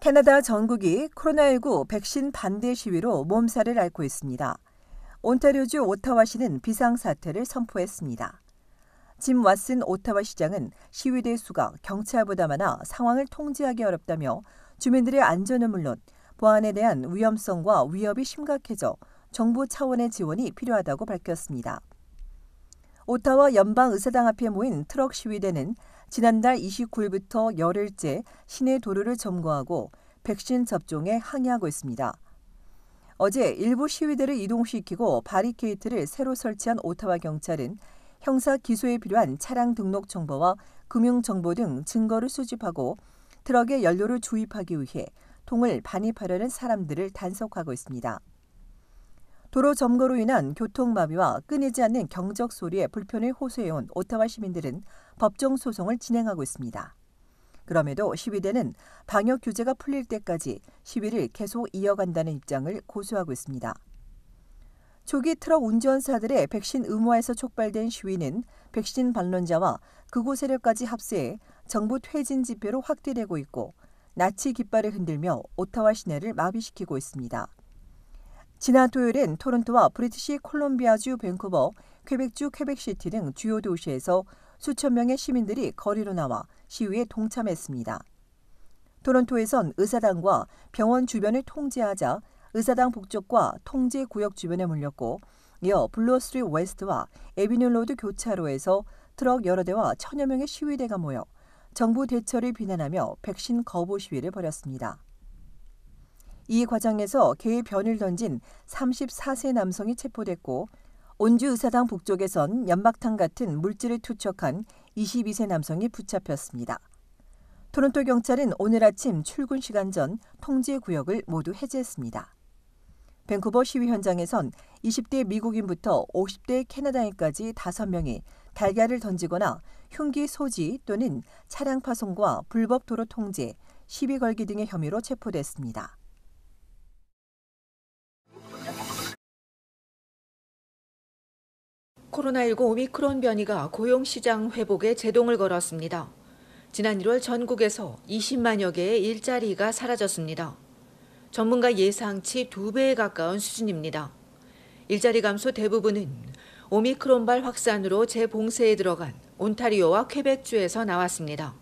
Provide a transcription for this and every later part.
캐나다 전국이 코로나19 백신 반대 시위로 몸살을 앓고 있습니다. 온타리오주 오타와시는 비상사태를 선포했습니다. 짐 왓슨 오타와 시장은 시위대 수가 경찰보다 많아 상황을 통제하기 어렵다며 주민들의 안전은 물론 보안에 대한 위험성과 위협이 심각해져 정부 차원의 지원이 필요하다고 밝혔습니다. 오타와 연방 의사당 앞에 모인 트럭 시위대는 지난달 29일부터 열흘째 시내 도로를 점거하고 백신 접종에 항의하고 있습니다. 어제 일부 시위대를 이동시키고 바리케이트를 새로 설치한 오타와 경찰은 형사 기소에 필요한 차량 등록 정보와 금융 정보 등 증거를 수집하고 트럭에 연료를 주입하기 위해 통을 반입하려는 사람들을 단속하고 있습니다. 도로 점거로 인한 교통마비와 끊이지 않는 경적 소리에 불편을 호소해온 오타와 시민들은 법정 소송을 진행하고 있습니다. 그럼에도 시위대는 방역 규제가 풀릴 때까지 시위를 계속 이어간다는 입장을 고수하고 있습니다. 초기 트럭 운전사들의 백신 의무화에서 촉발된 시위는 백신 반론자와 극우 세력까지 합세해 정부 퇴진 집회로 확대되고 있고 나치 깃발을 흔들며 오타와 시내를 마비시키고 있습니다. 지난 토요일엔 토론토와 브리티시 콜롬비아주 벤쿠버 퀘벡주 퀘벡시티 등 주요 도시에서 수천 명의 시민들이 거리로 나와 시위에 동참했습니다. 토론토에선 의사당과 병원 주변을 통제하자 의사당 북쪽과 통제 구역 주변에 몰렸고 이어 블루스트리 웨스트와 에비뉴로드 교차로에서 트럭 여러 대와 천여 명의 시위대가 모여 정부 대처를 비난하며 백신 거부 시위를 벌였습니다. 이 과정에서 개의 변을 던진 34세 남성이 체포됐고 온주 의사당 북쪽에선 연막탕 같은 물질을 투척한 22세 남성이 붙잡혔습니다. 토론토 경찰은 오늘 아침 출근 시간 전 통제 구역을 모두 해제했습니다. 밴쿠버 시위 현장에선 20대 미국인부터 50대 캐나다인까지 5명이 달걀을 던지거나 흉기 소지 또는 차량 파손과 불법 도로 통제, 시비 걸기 등의 혐의로 체포됐습니다. 코로나19 오미크론 변이가 고용시장 회복에 제동을 걸었습니다. 지난 1월 전국에서 20만여 개의 일자리가 사라졌습니다. 전문가 예상치 2배에 가까운 수준입니다. 일자리 감소 대부분은 오미크론발 확산으로 재봉쇄에 들어간 온타리오와 퀘벡주에서 나왔습니다.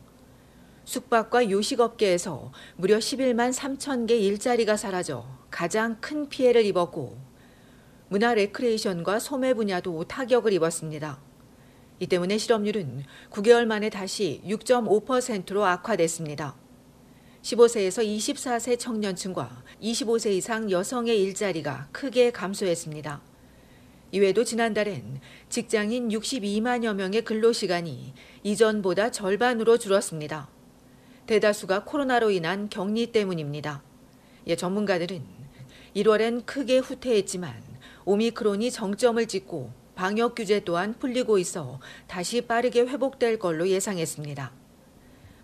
숙박과 요식업계에서 무려 11만 3천 개 일자리가 사라져 가장 큰 피해를 입었고 문화 레크레이션과 소매 분야도 타격을 입었습니다. 이 때문에 실업률은 9개월 만에 다시 6.5%로 악화됐습니다. 15세에서 24세 청년층과 25세 이상 여성의 일자리가 크게 감소했습니다. 이외에도 지난달엔 직장인 62만여 명의 근로시간이 이전보다 절반으로 줄었습니다. 대다수가 코로나로 인한 격리 때문입니다. 예, 전문가들은 1월엔 크게 후퇴했지만 오미크론이 정점을 찍고 방역 규제 또한 풀리고 있어 다시 빠르게 회복될 걸로 예상했습니다.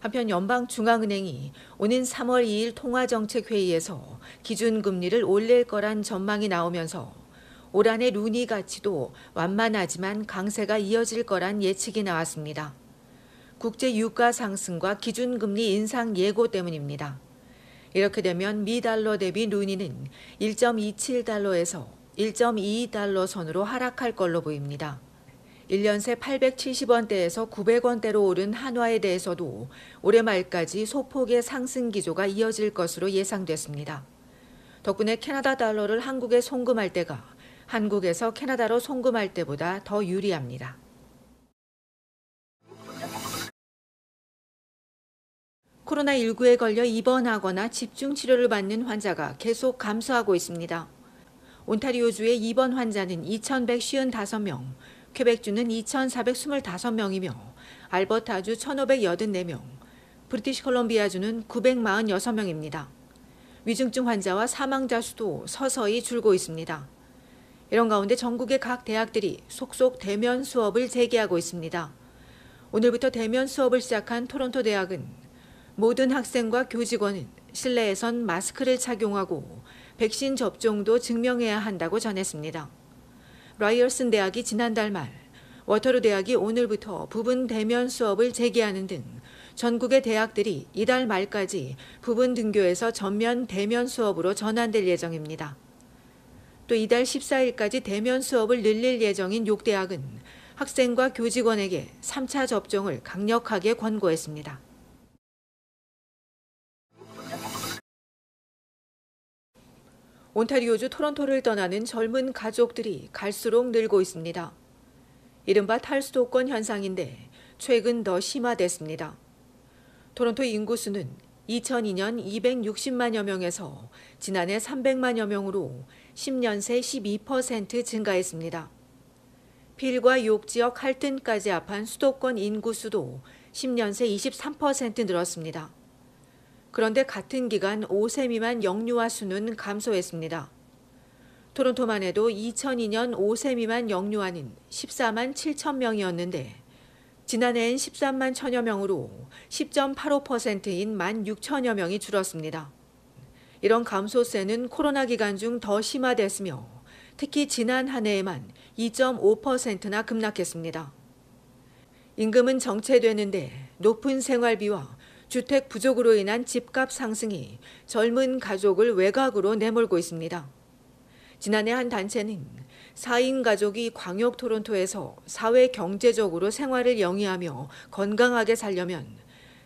한편 연방중앙은행이 오는 3월 2일 통화정책회의에서 기준금리를 올릴 거란 전망이 나오면서 올 한해 루니 가치도 완만하지만 강세가 이어질 거란 예측이 나왔습니다. 국제 유가 상승과 기준금리 인상 예고 때문입니다. 이렇게 되면 미 달러 대비 루니는 1.27달러에서 1.22달러 선으로 하락할 걸로 보입니다. 1년 새 870원대에서 900원대로 오른 한화에 대해서도 올해 말까지 소폭의 상승 기조가 이어질 것으로 예상됐습니다. 덕분에 캐나다 달러를 한국에 송금할 때가 한국에서 캐나다로 송금할 때보다 더 유리합니다. 코로나19에 걸려 입원하거나 집중 치료를 받는 환자가 계속 감소하고 있습니다. 온타리오주의 입원 환자는 2,155명, 퀘벡주는 2,425명이며 알버타주 1,584명, 브리티시 컬럼비아주는 946명입니다. 위중증 환자와 사망자 수도 서서히 줄고 있습니다. 이런 가운데 전국의 각 대학들이 속속 대면 수업을 재개하고 있습니다. 오늘부터 대면 수업을 시작한 토론토 대학은 모든 학생과 교직원은 실내에선 마스크를 착용하고 백신 접종도 증명해야 한다고 전했습니다. 라이얼슨 대학이 지난달 말 워터루 대학이 오늘부터 부분 대면 수업을 재개하는 등 전국의 대학들이 이달 말까지 부분 등교에서 전면 대면 수업으로 전환될 예정입니다. 또 이달 14일까지 대면 수업을 늘릴 예정인 6대학은 학생과 교직원에게 3차 접종을 강력하게 권고했습니다. 온타리오주 토론토를 떠나는 젊은 가족들이 갈수록 늘고 있습니다. 이른바 탈수도권 현상인데 최근 더 심화됐습니다. 토론토 인구수는 2002년 260만여 명에서 지난해 300만여 명으로 10년 새 12% 증가했습니다. 필과 욕 지역 할튼까지 합한 수도권 인구수도 10년 새 23% 늘었습니다. 그런데 같은 기간 5세 미만 영유아 수는 감소했습니다. 토론토만 해도 2002년 5세 미만 영유아는 14만 7천 명이었는데 지난해엔 13만 천여 명으로 10.85%인 1만 6천여 명이 줄었습니다. 이런 감소세는 코로나 기간 중 더 심화됐으며 특히 지난 한 해에만 2.5%나 급락했습니다. 임금은 정체되는데 높은 생활비와 주택 부족으로 인한 집값 상승이 젊은 가족을 외곽으로 내몰고 있습니다. 지난해 한 단체는 4인 가족이 광역 토론토에서 사회 경제적으로 생활을 영위하며 건강하게 살려면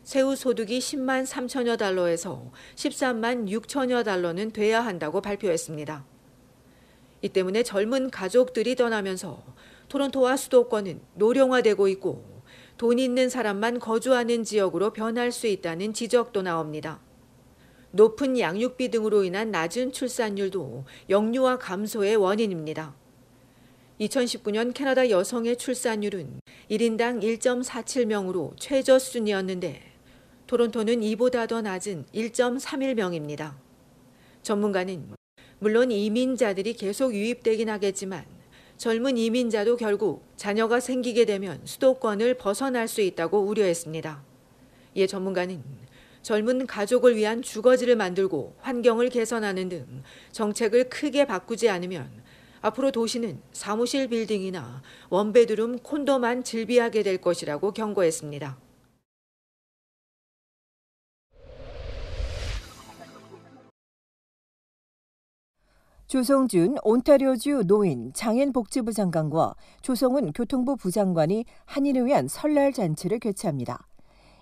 세후 소득이 10만 3천여 달러에서 13만 6천여 달러는 돼야 한다고 발표했습니다. 이 때문에 젊은 가족들이 떠나면서 토론토와 수도권은 노령화되고 있고 돈 있는 사람만 거주하는 지역으로 변할 수 있다는 지적도 나옵니다. 높은 양육비 등으로 인한 낮은 출산율도 영유아 감소의 원인입니다. 2019년 캐나다 여성의 출산율은 1인당 1.47명으로 최저 수준이었는데 토론토는 이보다 더 낮은 1.31명입니다. 전문가는 물론 이민자들이 계속 유입되긴 하겠지만 젊은 이민자도 결국 자녀가 생기게 되면 수도권을 벗어날 수 있다고 우려했습니다. 이 전문가는 젊은 가족을 위한 주거지를 만들고 환경을 개선하는 등 정책을 크게 바꾸지 않으면 앞으로 도시는 사무실 빌딩이나 원베드룸 콘도만 즐비하게 될 것이라고 경고했습니다. 조성준 온타리오주 노인 장애인복지부 장관과 조성훈 교통부 부장관이 한인을 위한 설날 잔치를 개최합니다.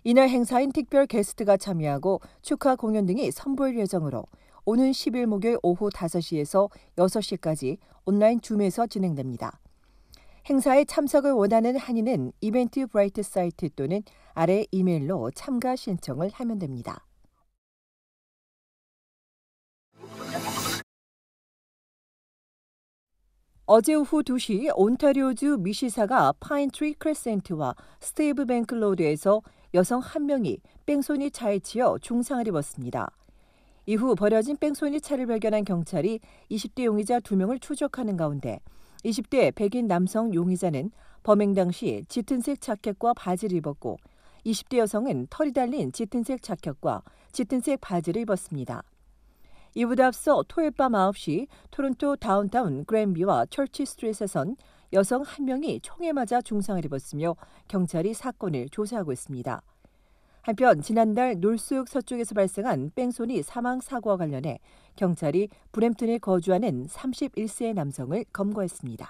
이날 행사인 특별 게스트가 참여하고 축하 공연 등이 선보일 예정으로 오는 10일 목요일 오후 5시에서 6시까지 온라인 줌에서 진행됩니다. 행사에 참석을 원하는 한인은 이벤트 브라이트 사이트 또는 아래 이메일로 참가 신청을 하면 됩니다. 어제 오후 2시 온타리오주 미시사가 파인트리 크레센트와 스테이브 뱅클로드에서 여성 한명이 뺑소니 차에 치여 중상을 입었습니다. 이후 버려진 뺑소니 차를 발견한 경찰이 20대 용의자 2명을 추적하는 가운데 20대 백인 남성 용의자는 범행 당시 짙은색 자켓과 바지를 입었고 20대 여성은 털이 달린 짙은색 자켓과 짙은색 바지를 입었습니다. 이보다 앞서 토요일 밤 9시 토론토 다운타운 그랜비와 철치 스트릿에선 여성 한 명이 총에 맞아 중상을 입었으며 경찰이 사건을 조사하고 있습니다. 한편 지난달 놀수역 서쪽에서 발생한 뺑소니 사망 사고와 관련해 경찰이 브램튼에 거주하는 3 1세 남성을 검거했습니다.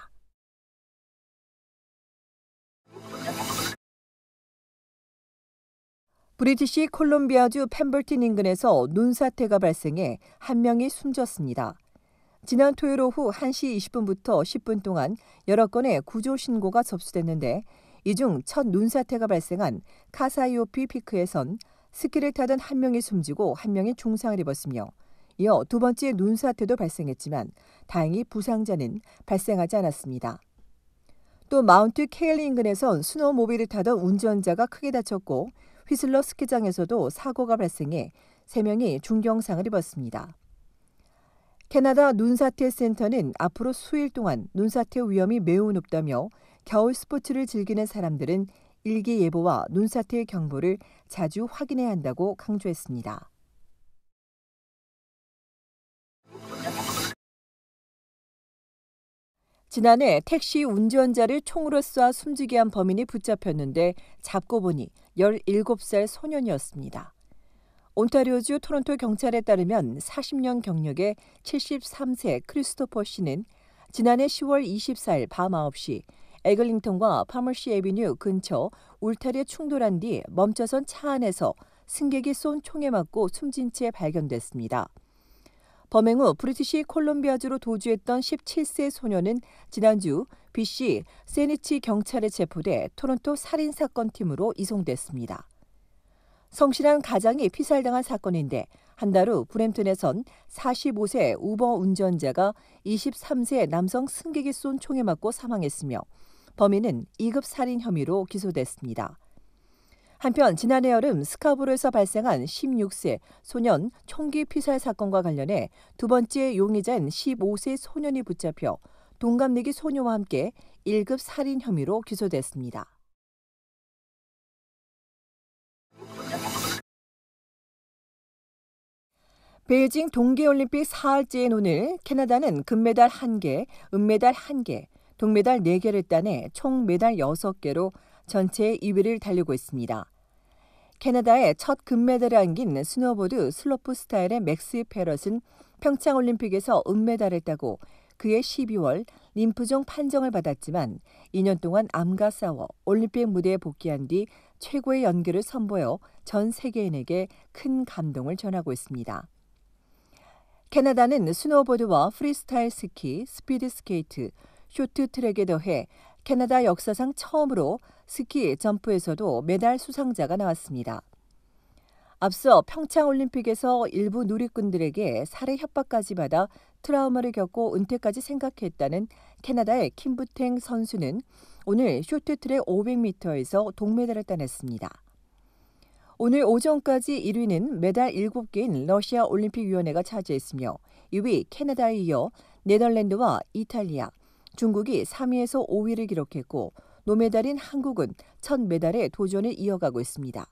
브리티시 콜롬비아주 펜버틴 인근에서 눈사태가 발생해 한 명이 숨졌습니다. 지난 토요일 오후 1시 20분부터 10분 동안 여러 건의 구조 신고가 접수됐는데 이 중 첫 눈사태가 발생한 카사이오피 피크에선 스키를 타던 한 명이 숨지고 한 명이 중상을 입었으며 이어 두 번째 눈사태도 발생했지만 다행히 부상자는 발생하지 않았습니다. 또 마운트 케일 인근에선 스노모빌을 타던 운전자가 크게 다쳤고 휘슬러 스키장에서도 사고가 발생해 3명이 중경상을 입었습니다. 캐나다 눈사태 센터는 앞으로 수일 동안 눈사태 위험이 매우 높다며 겨울 스포츠를 즐기는 사람들은 일기예보와 눈사태 경보를 자주 확인해야 한다고 강조했습니다. 지난해 택시 운전자를 총으로 쏴 숨지게 한 범인이 붙잡혔는데 잡고 보니 17살 소년이었습니다. 온타리오주 토론토 경찰에 따르면 40년 경력의 73세 크리스토퍼 씨는 지난해 10월 24일 밤 9시 에글링턴과 파머시 에비뉴 근처 울타리에 충돌한 뒤 멈춰선 차 안에서 승객이 쏜 총에 맞고 숨진 채 발견됐습니다. 범행 후 브리티시 콜롬비아주로 도주했던 17세 소녀는 지난주 BC 세니치 경찰에 체포돼 토론토 살인사건팀으로 이송됐습니다. 성실한 가장이 피살당한 사건인데 한 달 후 브램튼에선 45세 우버 운전자가 23세 남성 승객이 쏜 총에 맞고 사망했으며 범인은 2급 살인 혐의로 기소됐습니다. 한편 지난해 여름 스카보르에서 발생한 16세 소년 총기 피살 사건과 관련해 두 번째 용의자인 15세 소년이 붙잡혀 동갑내기 소녀와 함께 1급 살인 혐의로 기소됐습니다. 베이징 동계올림픽 사흘째인 오늘 캐나다는 금메달 1개, 은메달 1개, 동메달 4개를 따내 총 메달 6개로 전체 2위를 달리고 있습니다. 캐나다의 첫 금메달을 안긴 스노보드 슬로프 스타일의 맥스 페럿은 평창올림픽에서 은메달을 따고 그해 12월 림프종 판정을 받았지만 2년 동안 암과 싸워 올림픽 무대에 복귀한 뒤 최고의 연기를 선보여 전 세계인에게 큰 감동을 전하고 있습니다. 캐나다는 스노보드와 프리스타일 스키, 스피드 스케이트, 쇼트트랙에 더해 캐나다 역사상 처음으로 스키 점프에서도 메달 수상자가 나왔습니다. 앞서 평창올림픽에서 일부 누리꾼들에게 살해 협박까지 받아 트라우마를 겪고 은퇴까지 생각했다는 캐나다의 킴부탱 선수는 오늘 쇼트트랙 500m에서 동메달을 따냈습니다. 오늘 오전까지 1위는 메달 7개인 러시아 올림픽위원회가 차지했으며 2위 캐나다에 이어 네덜란드와 이탈리아, 중국이 3위에서 5위를 기록했고 노메달인 한국은 첫 메달에 도전을 이어가고 있습니다.